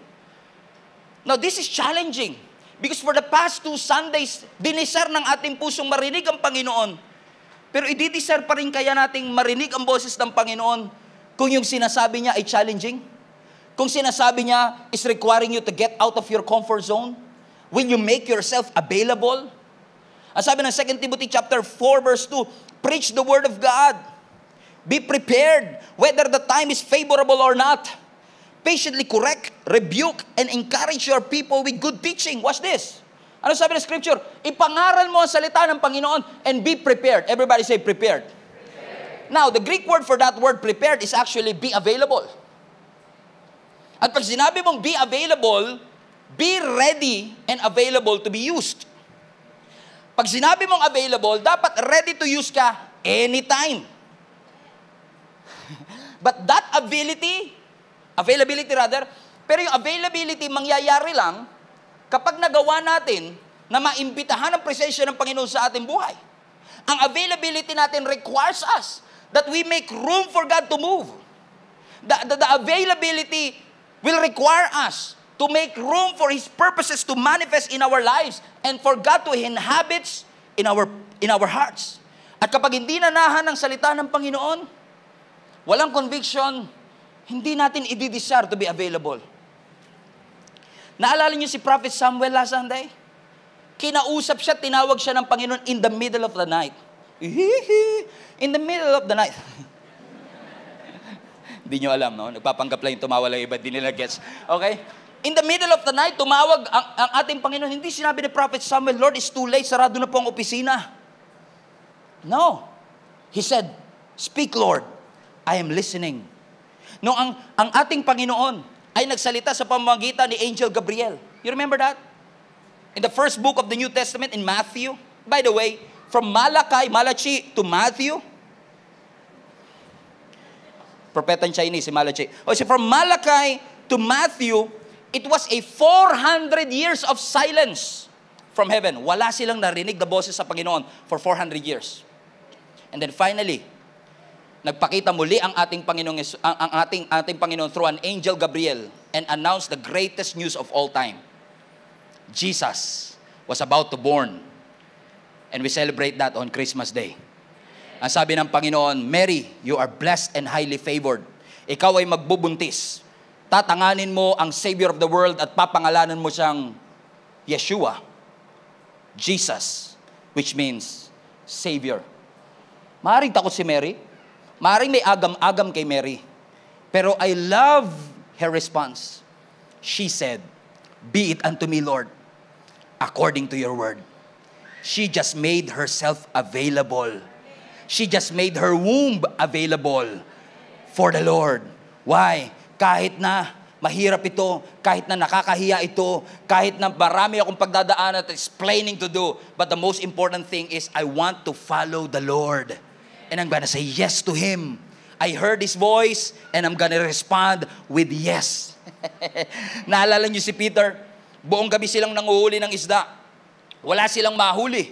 [SPEAKER 1] Now, this is challenging. Because for the past two Sundays, dinisar ng ating pusong marinig ang Panginoon. Pero ididisar pa rin kaya nating marinig ang boses ng Panginoon kung yung sinasabi niya ay challenging? Kung sinasabi niya is requiring you to get out of your comfort zone? When you make yourself available? Ang sabi ng 2 Timothy chapter 4 verse 2, Preach the Word of God. Be prepared whether the time is favorable or not. Patiently correct, rebuke, and encourage your people with good teaching. Watch this. Ano sabi ng Scripture? Ipangaral mo ang salita ng Panginoon and be prepared. Everybody say prepared. prepared. Now, the Greek word for that word prepared is actually be available. At pag sinabi mong be available, be ready and available to be used. Pag sinabi mong available, dapat ready to use ka anytime. *laughs* But that ability, availability rather, pero yung availability mangyayari lang kapag nagawa natin na maimbitahan ang presensya ng Panginoon sa ating buhay. Ang availability natin requires us that we make room for God to move. The, the, the availability will require us to make room for His purposes to manifest in our lives and for God to inhabit in our, in our hearts. At kapag hindi nanahan ang salita ng Panginoon, walang conviction, hindi natin i to be available. Naalala niyo si Prophet Samuel last Sunday? Kinausap siya, tinawag siya ng Panginoon in the middle of the night. In the middle of the night. *laughs* Hindi nyo alam, no? Nagpapanggap lang yung tumawa lang iba, di nila gets. Okay? In the middle of the night, tumawag ang, ang ating Panginoon. Hindi sinabi ni Prophet Samuel, Lord, it's too late, sarado na po ang opisina. No. He said, Speak, Lord. I am listening. No, ang, ang ating Panginoon ay nagsalita sa pamamagitan ni Angel Gabriel. You remember that? In the first book of the New Testament, in Matthew. By the way, from Malachi, Malachi to Matthew, propetang Chinese, si Malachi. O, so from Malachi to Matthew, it was a 400 years of silence from heaven. Wala silang narinig na boses sa Panginoon for 400 years. And then finally, nagpakita muli ang ating Panginoong ang ating ating Panginoon through an angel Gabriel and announced the greatest news of all time. Jesus was about to born. And we celebrate that on Christmas Day. Ang sabi ng Panginoon, Mary, you are blessed and highly favored. Ikaw ay magbubuntis tatanganin mo ang Savior of the world at papangalanan mo siyang Yeshua, Jesus, which means Savior. Maring takot si Mary. maring may agam-agam kay Mary. Pero I love her response. She said, Be it unto me, Lord, according to your word. She just made herself available. She just made her womb available for the Lord. Why? kahit na mahirap ito, kahit na nakakahiya ito, kahit na marami akong pagdadaan at explaining to do. But the most important thing is I want to follow the Lord. And I'm gonna say yes to Him. I heard His voice and I'm gonna respond with yes. *laughs* Naalala niyo si Peter? Buong gabi silang nanguhuli ng isda. Wala silang mahuli.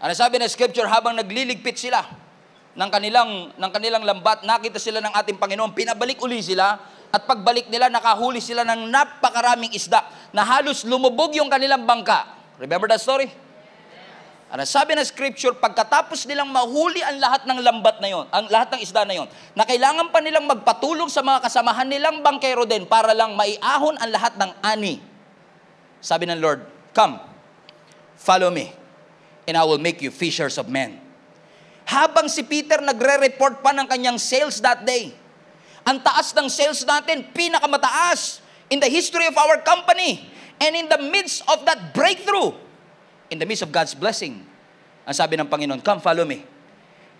[SPEAKER 1] Ano sabi ng scripture, habang nagliligpit sila ng kanilang, ng kanilang lambat, nakita sila ng ating Panginoon, pinabalik uli sila, at pagbalik nila, nakahuli sila ng napakaraming isda na halos lumubog yung kanilang bangka. Remember that story? Ano sabi ng scripture, pagkatapos nilang mahuli ang lahat ng lambat na yon, ang lahat ng isda na yon, na kailangan pa nilang magpatulong sa mga kasamahan nilang bangkero din para lang maiahon ang lahat ng ani. Sabi ng Lord, Come, follow me, and I will make you fishers of men. Habang si Peter nagre-report pa ng kanyang sales that day, ang taas ng sales natin, pinakamataas in the history of our company. And in the midst of that breakthrough, in the midst of God's blessing, ang sabi ng Panginoon, Come, follow me,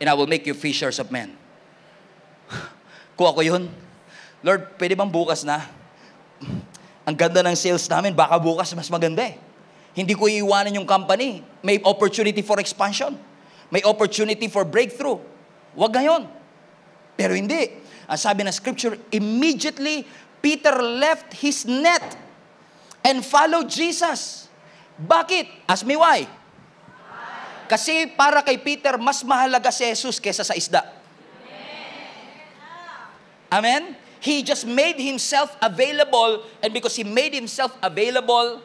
[SPEAKER 1] and I will make you fishers of men. *sighs* Kuha ko yun. Lord, pwede bang bukas na? *sighs* Ang ganda ng sales namin, baka bukas mas maganda eh. Hindi ko iiwanan yung company. May opportunity for expansion. May opportunity for breakthrough. Huwag ngayon. Pero hindi. Ang sabi ng scripture, immediately Peter left his net and followed Jesus. Bakit? Ask me why. Kasi para kay Peter, mas mahalaga si Jesus kesa sa isda. Amen? He just made himself available and because he made himself available,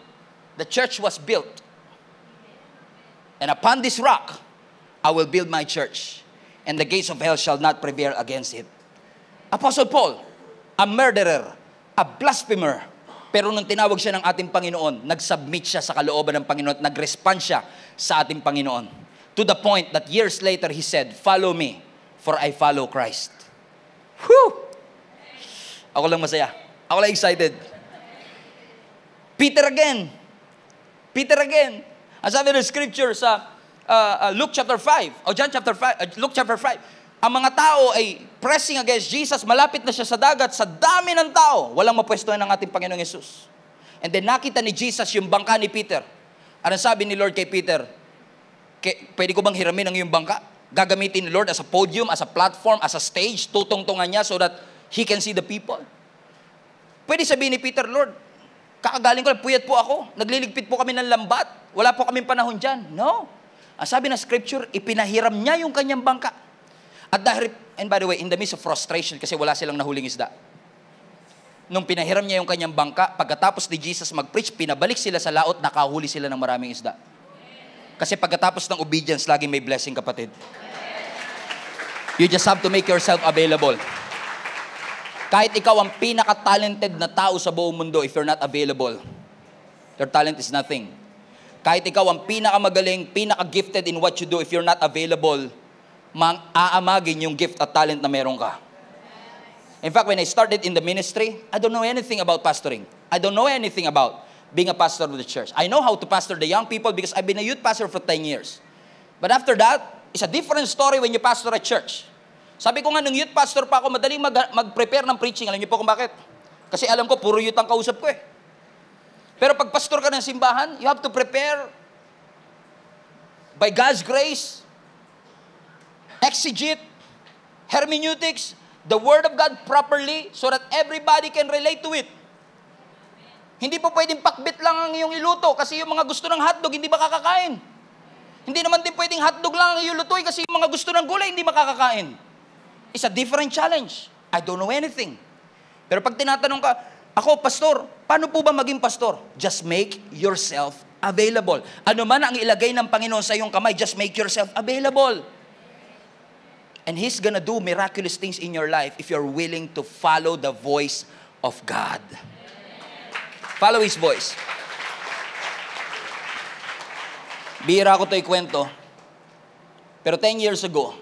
[SPEAKER 1] the church was built. And upon this rock, I will build my church, and the gates of hell shall not prevail against it. Apostle Paul, a murderer, a blasphemer. Pero nung tinawag siya ng ating Panginoon, nag-submit siya sa kalooban ng Panginoon at nag-respond siya sa ating Panginoon. To the point that years later he said, Follow me, for I follow Christ. Whew! Ako lang masaya. Ako lang excited. Peter again. Peter again. As sabi ng scripture sa uh, uh, Luke chapter 5, o John chapter 5, uh, Luke chapter 5, ang mga tao ay pressing against Jesus, malapit na siya sa dagat, sa dami ng tao, walang mapwestuhan ng ating Panginoong Yesus. And then nakita ni Jesus yung bangka ni Peter. Anong sabi ni Lord kay Peter? Pwede ko bang hiramin ang iyong bangka? Gagamitin ni Lord as a podium, as a platform, as a stage, tutungtungan niya so that he can see the people. Pwede sabihin ni Peter, Lord, kakagaling ko lang, puyat po ako. Nagliligpit po kami ng lambat. Wala po kaming panahon dyan. No. Ang sabi ng scripture, ipinahiram niya yung kanyang bangka. At dahil, and by the way, in the midst of frustration, kasi wala silang nahuling isda. Nung pinahiram niya yung kanyang bangka, pagkatapos ni Jesus mag-preach, pinabalik sila sa laot, nakahuli sila ng maraming isda. Kasi pagkatapos ng obedience, laging may blessing, kapatid. You just have to make yourself available. Kahit ikaw ang pinaka-talented na tao sa buong mundo, if you're not available, your talent is nothing. Kahit ikaw ang pinakamagaling, pinaka-gifted in what you do, if you're not available, aamagin yung gift at talent na meron ka. In fact, when I started in the ministry, I don't know anything about pastoring. I don't know anything about being a pastor of the church. I know how to pastor the young people because I've been a youth pastor for 10 years. But after that, it's a different story when you pastor a church. Sabi ko nga, nung youth pastor pa ako, madaling mag- mag-prepare ng preaching. Alam niyo po kung bakit? Kasi alam ko, puro youth ang kausap ko eh. Pero pag pastor ka ng simbahan, you have to prepare by God's grace, exegete, hermeneutics, the Word of God properly so that everybody can relate to it. Hindi po pwedeng pakbit lang ang iyong iluto kasi yung mga gusto ng hotdog hindi makakakain. Hindi naman din pwedeng hotdog lang ang iyong lutuin kasi yung mga gusto ng gulay hindi makakakain. It's a different challenge. I don't know anything. Pero pag tinatanong ka, ako, pastor, paano po ba maging pastor? Just make yourself available. Ano man ang ilagay ng Panginoon sa iyong kamay, just make yourself available. And He's gonna do miraculous things in your life if you're willing to follow the voice of God. Follow His voice. Bihira ko to kwento. Pero 10 years ago,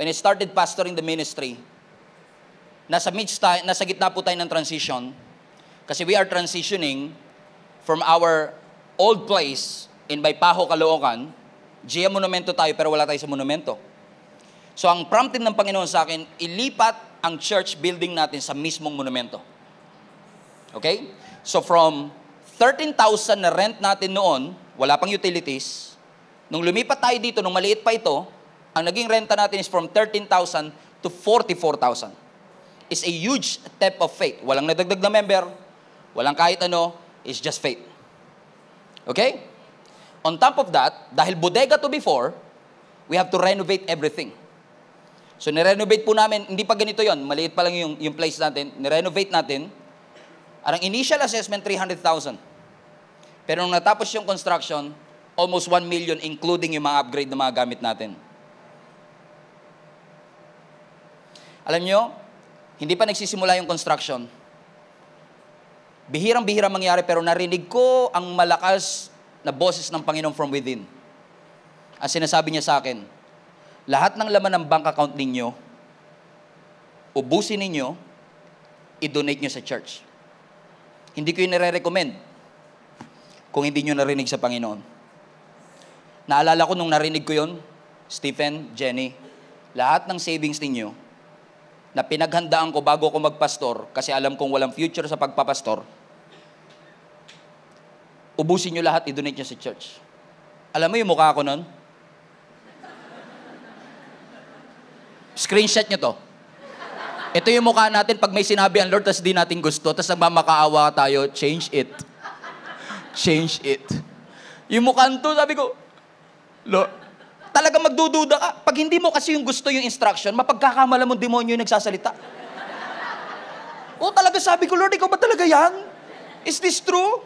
[SPEAKER 1] when I started pastoring the ministry, nasa, midst tayo, nasa gitna po tayo ng transition kasi we are transitioning from our old place in Baypaho, Caloocan. GM Monumento tayo pero wala tayo sa Monumento. So ang prompting ng Panginoon sa akin, ilipat ang church building natin sa mismong monumento. Okay? So from 13,000 na rent natin noon, wala pang utilities, nung lumipat tayo dito, nung maliit pa ito, ang naging renta natin is from 13,000 to 44,000. It's a huge step of faith. Walang nadagdag na member, walang kahit ano, it's just faith. Okay? On top of that, dahil bodega to before, we have to renovate everything. So nirenovate po namin, hindi pa ganito yon maliit pa lang yung, yung place natin, nirenovate natin. Ang initial assessment, 300,000. Pero nung natapos yung construction, almost 1 million including yung mga upgrade ng mga gamit natin. Alam nyo, hindi pa nagsisimula yung construction. Bihirang-bihira mangyari pero narinig ko ang malakas na boses ng Panginoon from within. Ang sinasabi niya sa akin, lahat ng laman ng bank account ninyo, ubusin ninyo, i-donate nyo sa church. Hindi ko yung nare-recommend kung hindi nyo narinig sa Panginoon. Naalala ko nung narinig ko yon, Stephen, Jenny, lahat ng savings ninyo na pinaghandaan ko bago ko magpastor kasi alam kong walang future sa pagpapastor, ubusin nyo lahat, i-donate nyo sa church. Alam mo yung mukha ko nun? Screenshot nyo to. Ito yung mukha natin pag may sinabi ang Lord tapos di natin gusto, tapos nagmamakaawa tayo, change it. Change it. Yung mukha nito, sabi ko, Lord, talaga magdududa ka. Pag hindi mo kasi yung gusto yung instruction, mapagkakamala mong demonyo yung nagsasalita. O oh, talaga sabi ko, Lord, ikaw ba talaga yan? Is this true?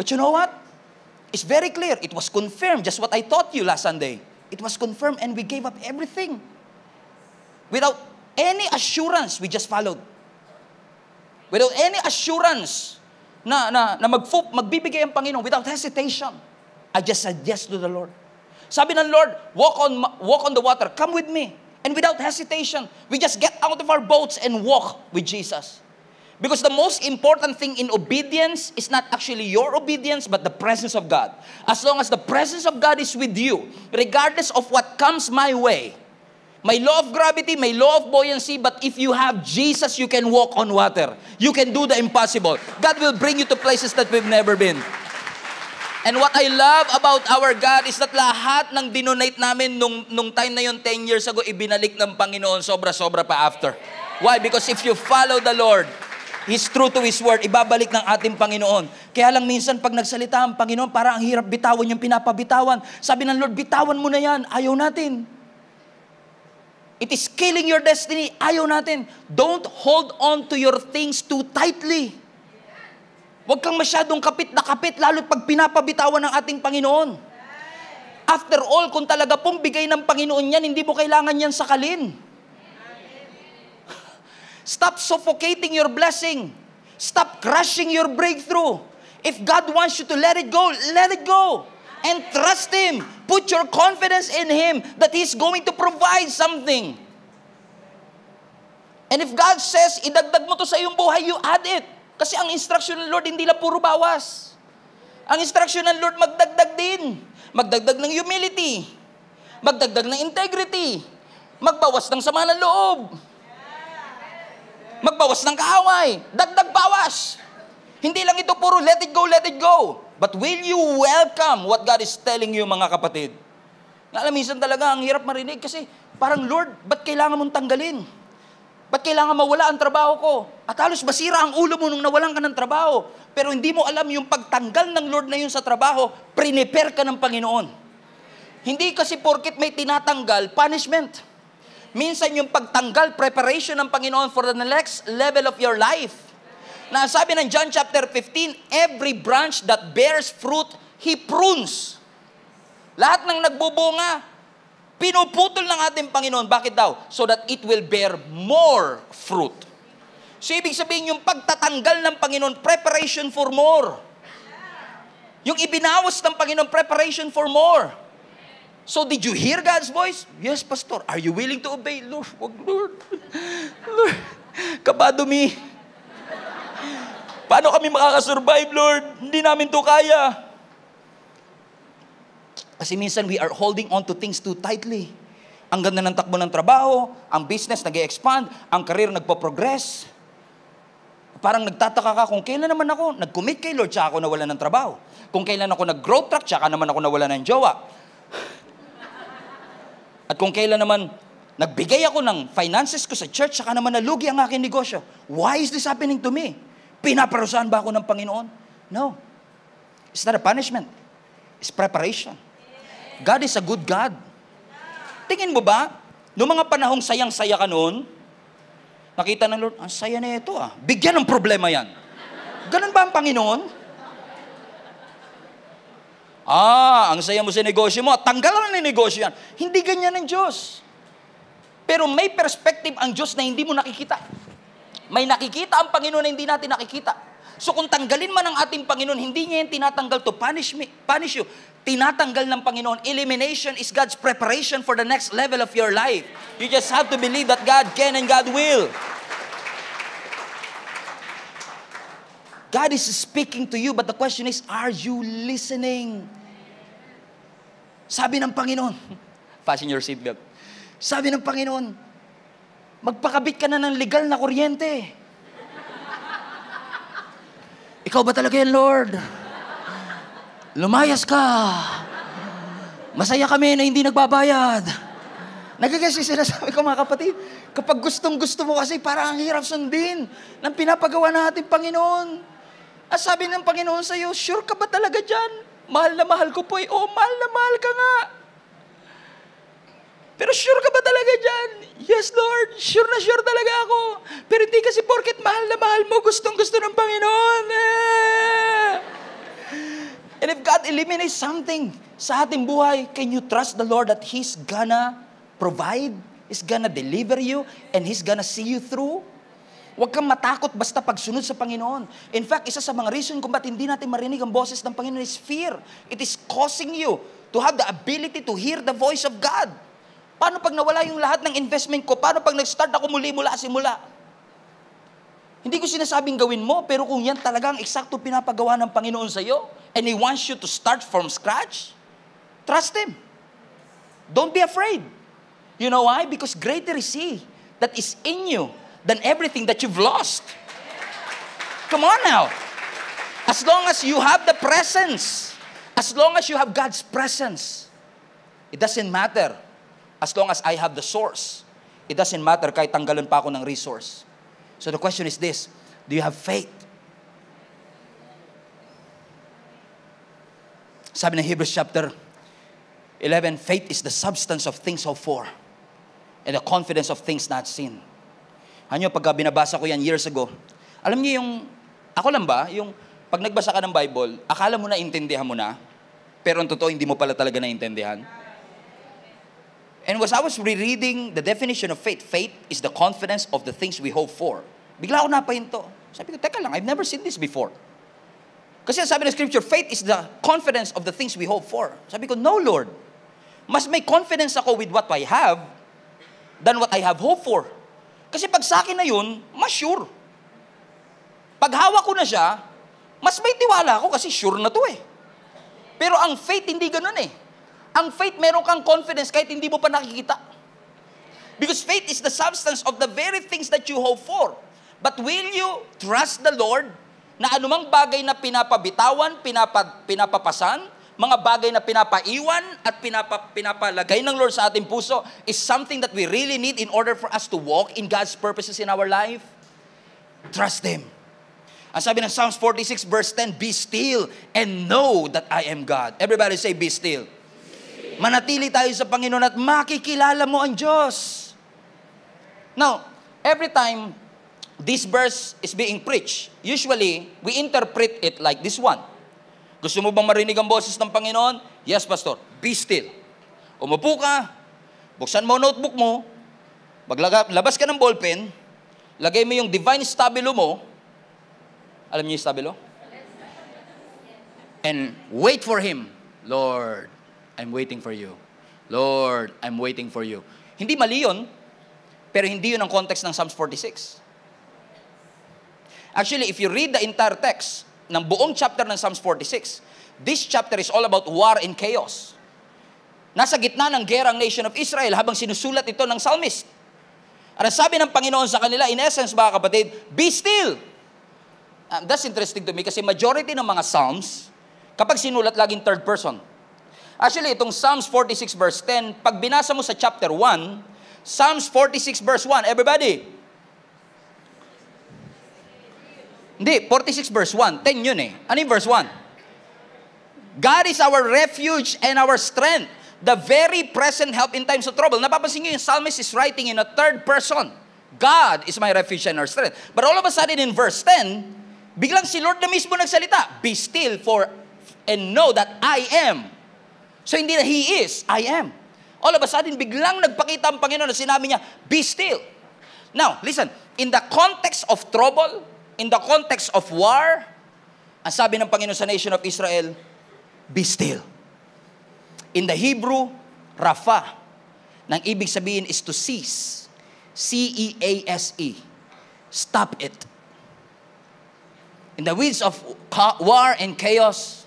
[SPEAKER 1] But you know what? It's very clear. It was confirmed, just what I taught you last Sunday. It was confirmed and we gave up everything. Without any assurance, we just followed. Without any assurance na, na, na magfo- magbibigay ang Panginoon without hesitation, I just said yes to the Lord. Sabi ng Lord, walk on, walk on the water, come with me. And without hesitation, we just get out of our boats and walk with Jesus. Because the most important thing in obedience is not actually your obedience, but the presence of God. As long as the presence of God is with you, regardless of what comes my way, may law of gravity, may law of buoyancy, but if you have Jesus, you can walk on water. You can do the impossible. God will bring you to places that we've never been. And what I love about our God is that lahat ng dinonate namin nung, nung time na yon 10 years ago, ibinalik ng Panginoon sobra-sobra pa after. Why? Because if you follow the Lord, He's true to His word. Ibabalik ng ating Panginoon. Kaya lang minsan pag nagsalita ang Panginoon, para ang hirap bitawan yung pinapabitawan. Sabi ng Lord, bitawan mo na yan. Ayaw natin. It is killing your destiny. Ayaw natin. Don't hold on to your things too tightly. Huwag kang masyadong kapit na kapit, lalo pag pinapabitawan ng ating Panginoon. After all, kung talaga pong bigay ng Panginoon yan, hindi mo kailangan yan sakalin. Stop suffocating your blessing. Stop crushing your breakthrough. If God wants you to let it go, let it go. And trust Him. Put your confidence in Him that He's going to provide something. And if God says, idagdag mo to sa iyong buhay, you add it. Kasi ang instruction ng Lord, hindi lang puro bawas. Ang instruction ng Lord, magdagdag din. Magdagdag ng humility. Magdagdag ng integrity. Magbawas ng sama ng loob Magbawas ng kaaway. Dagdag bawas. Hindi lang ito puro let it go, let it go. But will you welcome what God is telling you, mga kapatid? Na alam, minsan talaga, ang hirap marinig kasi parang, Lord, ba't kailangan mong tanggalin? Ba't kailangan mawala ang trabaho ko? At halos basira ang ulo mo nung nawalan ka ng trabaho. Pero hindi mo alam yung pagtanggal ng Lord na yun sa trabaho, priniper ka ng Panginoon. Hindi kasi porkit may tinatanggal, punishment. Minsan yung pagtanggal, preparation ng Panginoon for the next level of your life. Na sabi ng John chapter 15, every branch that bears fruit, He prunes. Lahat ng nagbubunga, pinuputol ng ating Panginoon. Bakit daw? So that it will bear more fruit. So ibig sabihin yung pagtatanggal ng Panginoon, preparation for more. Yung ibinawas ng Panginoon, preparation for more. So did you hear God's voice? Yes, Pastor. Are you willing to obey? Lord, wag, Lord. Lord, kabado mi. Paano kami makakasurvive, Lord? Hindi namin to kaya. Kasi minsan we are holding on to things too tightly. Ang ganda ng takbo ng trabaho, ang business nag expand ang career nagpo-progress. Parang nagtataka ka kung kailan naman ako nag-commit kay Lord tsaka ako nawala ng trabaho. Kung kailan ako nag-growth track tsaka naman ako nawala ng jowa. At kung kailan naman nagbigay ako ng finances ko sa church, saka naman nalugi ang aking negosyo. Why is this happening to me? Pinaparusahan ba ako ng Panginoon? No. It's not a punishment. It's preparation. God is a good God. Tingin mo ba, noong mga panahong sayang-saya ka noon, nakita ng Lord, ang saya na ito ah. Bigyan ng problema yan. Ganun ba ang Panginoon? Ah, ang saya mo sa negosyo mo, tanggalan na ni negosyo yan. Hindi ganyan ang Diyos. Pero may perspective ang Diyos na hindi mo nakikita. May nakikita ang Panginoon na hindi natin nakikita. So kung tanggalin man ng ating Panginoon, hindi niya yung tinatanggal to punish, me, punish you. Tinatanggal ng Panginoon. Elimination is God's preparation for the next level of your life. You just have to believe that God can and God will. God is speaking to you, but the question is, are you listening? Sabi ng Panginoon, fasten your seatbelt. Sabi ng Panginoon, magpakabit ka na ng legal na kuryente. Ikaw ba talaga yan, Lord? Lumayas ka. Masaya kami na hindi nagbabayad. Nagagasi sinasabi ko mga kapatid, kapag gustong-gusto mo kasi para ang hirap sundin ng pinapagawa natin, Panginoon. At sabi ng Panginoon sa iyo, sure ka ba talaga dyan? Mahal na mahal ko po eh. Oo, oh, mahal na mahal ka nga. Pero sure ka ba talaga dyan? Yes, Lord. Sure na sure talaga ako. Pero hindi kasi porket mahal na mahal mo, gustong gusto ng Panginoon. Eh. And if God eliminates something sa ating buhay, can you trust the Lord that He's gonna provide, He's gonna deliver you, and He's gonna see you through? Huwag kang matakot basta pagsunod sa Panginoon. In fact, isa sa mga reason kung ba't hindi natin marinig ang boses ng Panginoon is fear. It is causing you to have the ability to hear the voice of God. Paano pag nawala yung lahat ng investment ko? Paano pag nag-start ako muli mula simula? Hindi ko sinasabing gawin mo, pero kung yan talaga ang eksakto pinapagawa ng Panginoon sa iyo, and He wants you to start from scratch, trust Him. Don't be afraid. You know why? Because greater is He that is in you than everything that you've lost. Come on now. As long as you have the presence, as long as you have God's presence, it doesn't matter. As long as I have the source, it doesn't matter kahit tanggalan pa ako ng resource. So the question is this, do you have faith? Sabi ng Hebrews chapter 11, faith is the substance of things hoped for and the confidence of things not seen. Ano pagka binabasa ko yan years ago, alam niyo yung, ako lang ba, yung pag nagbasa ka ng Bible, akala mo na intindihan mo na, pero ang totoo, hindi mo pala talaga naintindihan. And was I was rereading the definition of faith, faith is the confidence of the things we hope for. Bigla ako napahinto. Sabi ko, teka lang, I've never seen this before. Kasi sabi ng scripture, faith is the confidence of the things we hope for. Sabi ko, no Lord. Mas may confidence ako with what I have than what I have hope for. Kasi pag sa akin na yun, mas sure. Pag hawak ko na siya, mas may tiwala ako kasi sure na to eh. Pero ang faith hindi ganun eh. Ang faith meron kang confidence kahit hindi mo pa nakikita. Because faith is the substance of the very things that you hope for. But will you trust the Lord na anumang bagay na pinapabitawan, pinapa, pinapapasan, mga bagay na pinapaiwan at pinapa, pinapalagay ng Lord sa ating puso is something that we really need in order for us to walk in God's purposes in our life. Trust Him. Ang sabi ng Psalms 46 verse 10, Be still and know that I am God. Everybody say, Be still. Be still. Manatili tayo sa Panginoon at makikilala mo ang Diyos. Now, every time this verse is being preached, usually we interpret it like this one. Gusto mo bang marinig ang boses ng Panginoon? Yes, Pastor. Be still. Umupo ka, buksan mo notebook mo, maglaga, labas ka ng ballpen, lagay mo yung divine stabilo mo. Alam niyo yung stabilo? And wait for Him. Lord, I'm waiting for you. Lord, I'm waiting for you. Hindi mali yun, pero hindi yun ang context ng Psalms 46. Actually, if you read the entire text, ng buong chapter ng Psalms 46. This chapter is all about war and chaos. Nasa gitna ng gerang nation of Israel habang sinusulat ito ng psalmist. At sabi ng Panginoon sa kanila, in essence mga kapatid, be still. Uh, that's interesting to me kasi majority ng mga psalms, kapag sinulat laging third person. Actually, itong Psalms 46 verse 10, pag binasa mo sa chapter 1, Psalms 46 verse 1, everybody, Hindi, 46 verse 1. 10 yun eh. Ano yung verse 1? God is our refuge and our strength, the very present help in times of trouble. Napapansin nyo yung psalmist is writing in a third person. God is my refuge and our strength. But all of a sudden in verse 10, biglang si Lord na mismo nagsalita, Be still for and know that I am. So hindi na He is, I am. All of a sudden, biglang nagpakita ang Panginoon na sinabi niya, Be still. Now, listen, in the context of trouble, in the context of war, ang sabi ng Panginoon sa nation of Israel, be still. In the Hebrew, rafa, nang ibig sabihin is to cease. C-E-A-S-E. E. Stop it. In the midst of war and chaos,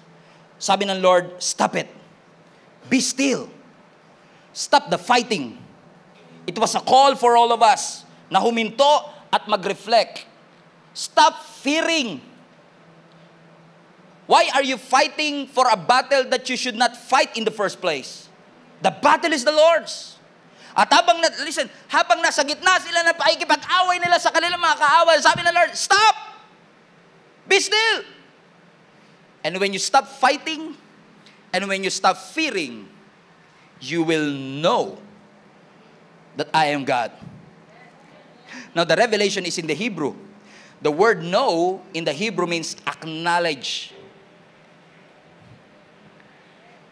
[SPEAKER 1] sabi ng Lord, stop it. Be still. Stop the fighting. It was a call for all of us na huminto at mag-reflect Stop fearing. Why are you fighting for a battle that you should not fight in the first place? The battle is the Lord's. At habang, na, listen, habang nasa gitna sila na paikipag-away nila sa kanilang mga kaaway, sabi ng Lord, stop! Be still! And when you stop fighting, and when you stop fearing, you will know that I am God. Now the revelation is in the Hebrew. The word know in the Hebrew means acknowledge.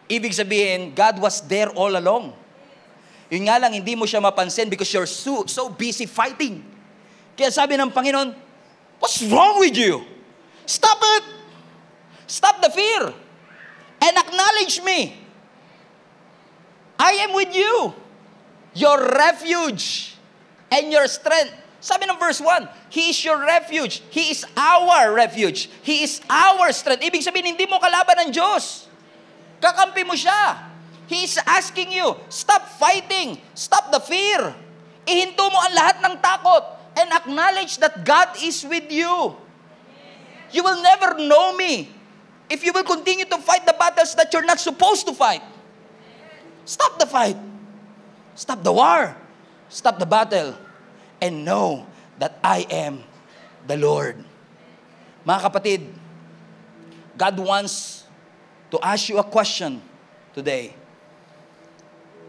[SPEAKER 1] Ibig sabihin, God was there all along. Yun nga lang, hindi mo siya mapansin because you're so, so busy fighting. Kaya sabi ng Panginoon, What's wrong with you? Stop it! Stop the fear! And acknowledge me. I am with you. Your refuge and your strength sabi ng verse 1, He is your refuge. He is our refuge. He is our strength. Ibig sabihin, hindi mo kalaban ng Diyos. Kakampi mo siya. He is asking you, stop fighting. Stop the fear. Ihinto mo ang lahat ng takot and acknowledge that God is with you. You will never know me if you will continue to fight the battles that you're not supposed to fight. Stop the fight. Stop the war. Stop the battle and know that I am the Lord. Mga kapatid, God wants to ask you a question today.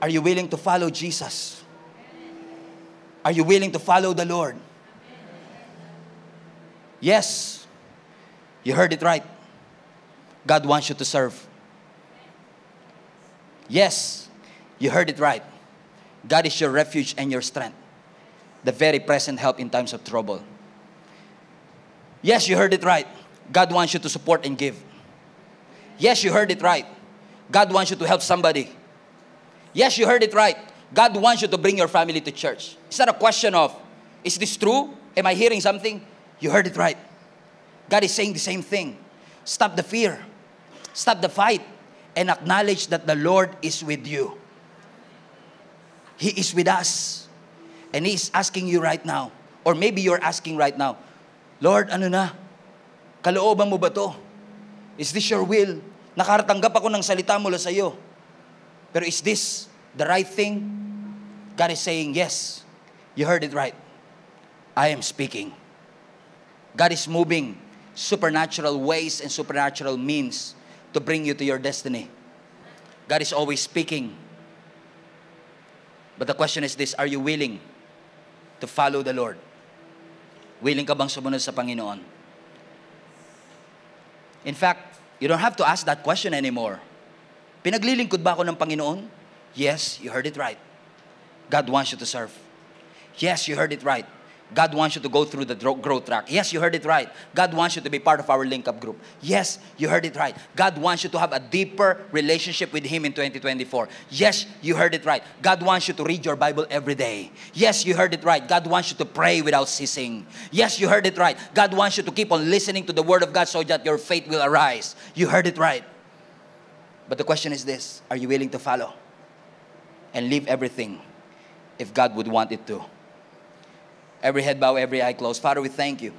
[SPEAKER 1] Are you willing to follow Jesus? Are you willing to follow the Lord? Yes. You heard it right. God wants you to serve. Yes. You heard it right. God is your refuge and your strength. the very present help in times of trouble. Yes, you heard it right. God wants you to support and give. Yes, you heard it right. God wants you to help somebody. Yes, you heard it right. God wants you to bring your family to church. It's not a question of, is this true? Am I hearing something? You heard it right. God is saying the same thing. Stop the fear, stop the fight, and acknowledge that the Lord is with you. He is with us. And He's asking you right now, or maybe you're asking right now, Lord, ano na? Kalooban mo ba to? Is this your will? Nakaratanggap ako ng salita mula sa iyo. Pero is this the right thing? God is saying, yes, you heard it right. I am speaking. God is moving supernatural ways and supernatural means to bring you to your destiny. God is always speaking. But the question is this, are you willing? to follow the Lord? Willing ka bang sumunod sa Panginoon? In fact, you don't have to ask that question anymore. Pinaglilingkod ba ako ng Panginoon? Yes, you heard it right. God wants you to serve. Yes, you heard it right. God wants you to go through the growth track. Yes, you heard it right. God wants you to be part of our link up group. Yes, you heard it right. God wants you to have a deeper relationship with Him in 2024. Yes, you heard it right. God wants you to read your Bible every day. Yes, you heard it right. God wants you to pray without ceasing. Yes, you heard it right. God wants you to keep on listening to the Word of God so that your faith will arise. You heard it right. But the question is this are you willing to follow and leave everything if God would want it to? Every head bow, every eye closed. Father, we thank you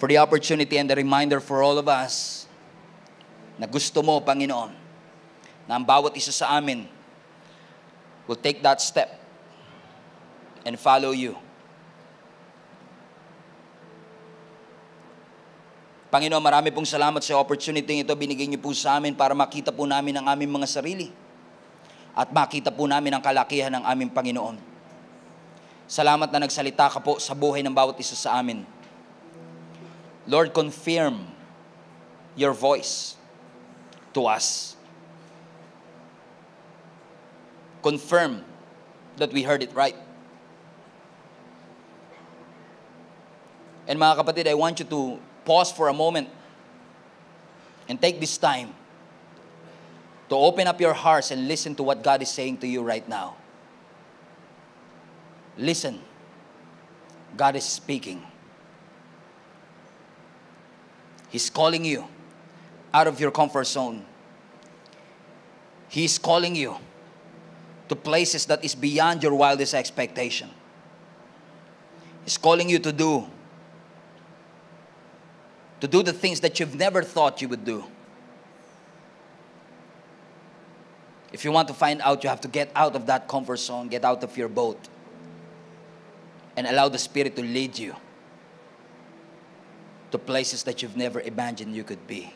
[SPEAKER 1] for the opportunity and the reminder for all of us na gusto mo, Panginoon, na ang bawat isa sa amin will take that step and follow you. Panginoon, marami pong salamat sa opportunity ito binigay niyo po sa amin para makita po namin ang aming mga sarili at makita po namin ang kalakihan ng aming Panginoon. Salamat na nagsalita ka po sa buhay ng bawat isa sa amin. Lord, confirm your voice to us. Confirm that we heard it right. And mga kapatid, I want you to pause for a moment and take this time to open up your hearts and listen to what God is saying to you right now. Listen. God is speaking. He's calling you out of your comfort zone. He's calling you to places that is beyond your wildest expectation. He's calling you to do to do the things that you've never thought you would do. If you want to find out, you have to get out of that comfort zone, get out of your boat. and allow the Spirit to lead you to places that you've never imagined you could be.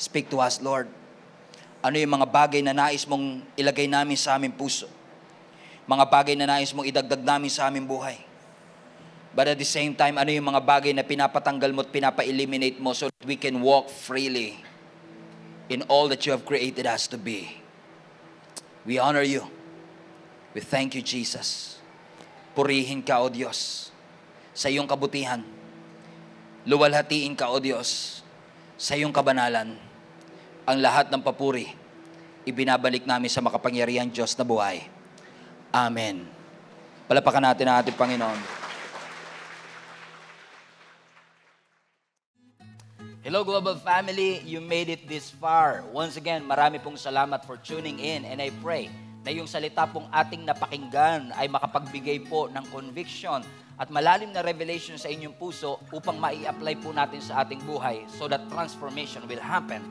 [SPEAKER 1] Speak to us, Lord. Ano yung mga bagay na nais mong ilagay namin sa aming puso? Mga bagay na nais mong idagdag namin sa aming buhay? But at the same time, ano yung mga bagay na pinapatanggal mo at pinapa-eliminate mo so that we can walk freely in all that you have created us to be. We honor you. We thank you, Jesus. Purihin ka, O Diyos, sa iyong kabutihan. Luwalhatiin ka, O Diyos, sa iyong kabanalan. Ang lahat ng papuri, ibinabalik namin sa makapangyarihan Diyos na buhay. Amen. Palapakan natin ang ating Panginoon. Hello Global Family, you made it this far. Once again, marami pong salamat for tuning in and I pray na yung salita pong ating napakinggan ay makapagbigay po ng conviction at malalim na revelation sa inyong puso upang mai-apply po natin sa ating buhay so that transformation will happen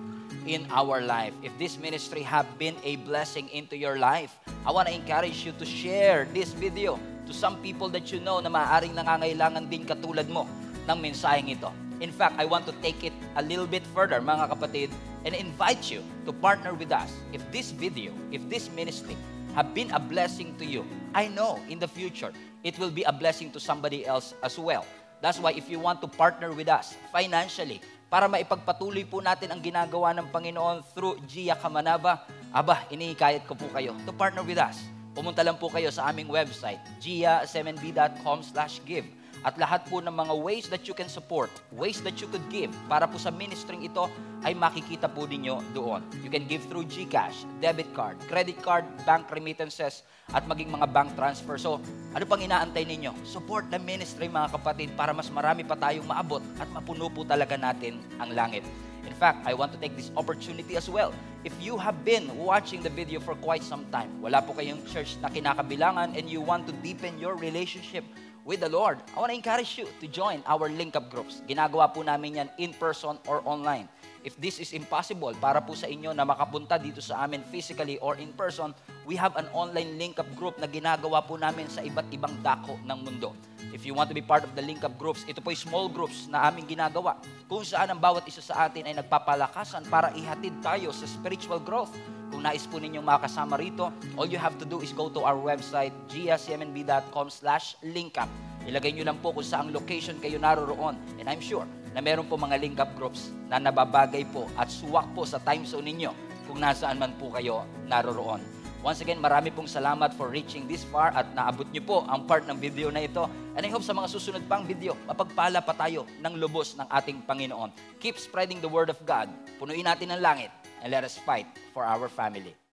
[SPEAKER 1] in our life. If this ministry have been a blessing into your life, I want to encourage you to share this video to some people that you know na maaaring nangangailangan din katulad mo ng mensaheng ito. In fact, I want to take it a little bit further, mga kapatid, and invite you to partner with us. If this video, if this ministry have been a blessing to you, I know in the future it will be a blessing to somebody else as well. That's why if you want to partner with us financially, para maipagpatuloy po natin ang ginagawa ng Panginoon through Gia Kamanaba, aba, inihikayat ko po kayo to partner with us. Pumunta lang po kayo sa aming website, gia7b.com slash give at lahat po ng mga ways that you can support, ways that you could give para po sa ministering ito ay makikita po ninyo doon. You can give through GCash, debit card, credit card, bank remittances, at maging mga bank transfer. So, ano pang inaantay ninyo? Support the ministry mga kapatid para mas marami pa tayong maabot at mapuno po talaga natin ang langit. In fact, I want to take this opportunity as well. If you have been watching the video for quite some time, wala po kayong church na kinakabilangan and you want to deepen your relationship with the Lord. I want to encourage you to join our link up groups. Ginagawa po namin yan in person or online. If this is impossible para po sa inyo na makapunta dito sa amin physically or in person, we have an online link up group na ginagawa po namin sa iba't ibang dako ng mundo. If you want to be part of the link up groups, ito po yung small groups na aming ginagawa kung saan ang bawat isa sa atin ay nagpapalakasan para ihatid tayo sa spiritual growth kung nais po ninyong makasama rito, all you have to do is go to our website, gscmnb.com slash linkup. Ilagay nyo lang po kung saang location kayo naroroon. And I'm sure na meron po mga linkup groups na nababagay po at suwak po sa time zone ninyo kung nasaan man po kayo naroroon. Once again, marami pong salamat for reaching this far at naabot niyo po ang part ng video na ito. And I hope sa mga susunod pang video, mapagpala pa tayo ng lubos ng ating Panginoon. Keep spreading the Word of God. Punuin natin ang langit and let us fight for our family.